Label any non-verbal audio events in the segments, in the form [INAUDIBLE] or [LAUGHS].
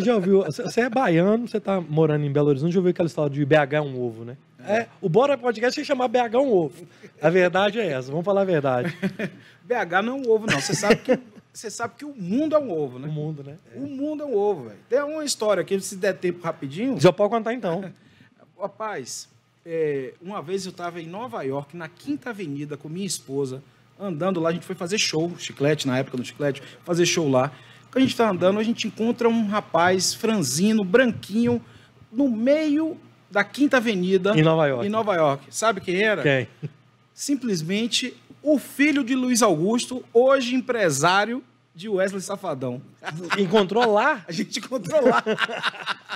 Você já ouviu? Você é baiano, você tá morando em Belo Horizonte, já ouviu aquela história de BH é um ovo, né? É. é o Bora Podcast é chamar BH um ovo. A verdade é essa, vamos falar a verdade. [LAUGHS] BH não é um ovo, não. Você sabe que, você sabe que o mundo é um ovo, né? O mundo, né? É. O mundo é um ovo, velho. Tem uma história que se der tempo rapidinho. Já pode contar então. [LAUGHS] Rapaz, é, uma vez eu estava em Nova York, na Quinta Avenida, com minha esposa, andando lá. A gente foi fazer show, chiclete, na época do chiclete, fazer show lá a gente está andando, a gente encontra um rapaz franzino, branquinho, no meio da Quinta Avenida. Em Nova York. Em Nova York. Sabe quem era? Quem? Simplesmente o filho de Luiz Augusto, hoje empresário de Wesley Safadão. Encontrou lá? [LAUGHS] A gente encontrou lá.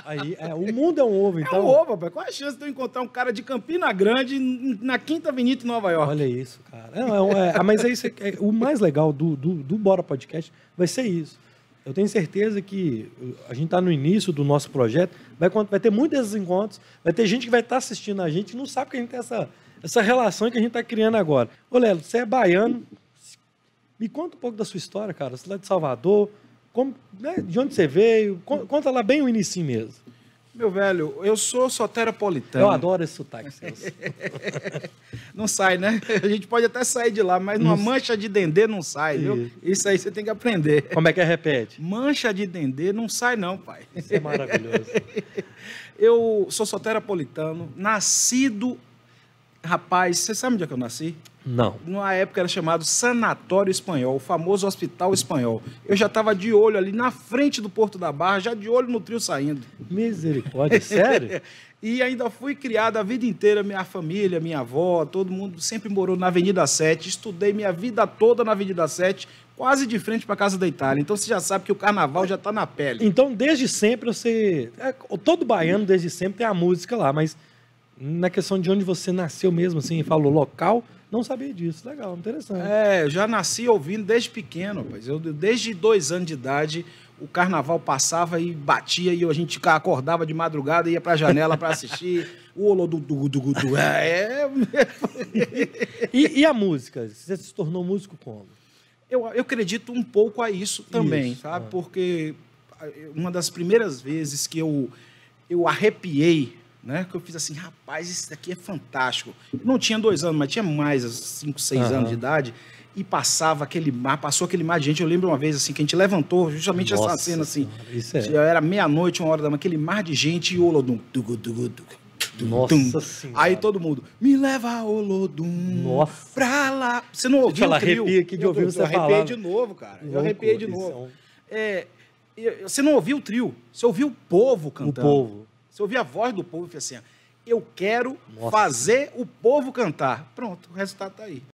Aí, é, o mundo é um ovo, então. É um então. ovo, rapaz. Qual a chance de eu encontrar um cara de Campina Grande na Quinta Avenida, em Nova York? Olha isso, cara. Não, é, é, ah, mas é isso. É, é, o mais legal do, do, do Bora Podcast vai ser isso eu tenho certeza que a gente está no início do nosso projeto, vai, vai ter muitos desses encontros, vai ter gente que vai estar tá assistindo a gente e não sabe que a gente tem essa, essa relação que a gente está criando agora. Ô, Lelo, você é baiano, me conta um pouco da sua história, cara. Você é de Salvador, como, né, de onde você veio, conta lá bem o início mesmo. Meu velho, eu sou soterapolitano. Eu adoro esse sotaque, [LAUGHS] Não sai, né? A gente pode até sair de lá, mas numa Isso. mancha de dendê não sai, viu? Isso aí você tem que aprender. Como é que é? Repete. Mancha de dendê não sai, não, pai. Isso é maravilhoso. [LAUGHS] eu sou soterapolitano, nascido. Rapaz, você sabe onde é que eu nasci? Não. Na época era chamado Sanatório Espanhol, o famoso Hospital Espanhol. Eu já estava de olho ali na frente do Porto da Barra, já de olho no trio saindo. Misericórdia, sério? [LAUGHS] e ainda fui criado a vida inteira, minha família, minha avó, todo mundo sempre morou na Avenida 7, estudei minha vida toda na Avenida 7, quase de frente para casa da Itália. Então você já sabe que o carnaval já está na pele. Então desde sempre você, é, todo baiano desde sempre tem a música lá, mas na questão de onde você nasceu mesmo assim, falou local, não sabia disso. Legal, interessante. É, eu já nasci ouvindo desde pequeno, rapaz. Eu desde dois anos de idade o carnaval passava e batia e a gente acordava de madrugada e ia para a janela para assistir. [LAUGHS] o olô do du, du, du, é. é e, e, a música? Você se tornou músico como? Eu, eu acredito um pouco a isso também, isso, sabe? Ah. Porque uma das primeiras vezes que eu, eu arrepiei, né? Que eu fiz assim, rapaz, isso daqui é fantástico. não tinha dois anos, mas tinha mais, assim, cinco, seis anos de idade e passava aquele mar, passou aquele mar de gente. Eu lembro uma vez assim que a gente levantou justamente Nossa, essa cena assim. Isso é. Era meia-noite, uma hora da manhã, aquele mar de gente e o Olodum. Nossa senhora. Aí todo mundo, me leva a Olodum. Nossa. Pra lá. Você não ouviu o trio? Arrepia aqui de ouvir você falar. Eu arrepiei de novo, cara. eu arrepiei de é novo. É, você não ouviu o trio. Você ouviu o povo cantando. O povo. Você ouviu a voz do povo e assim, eu quero Nossa. fazer o povo cantar. Pronto, o resultado está aí.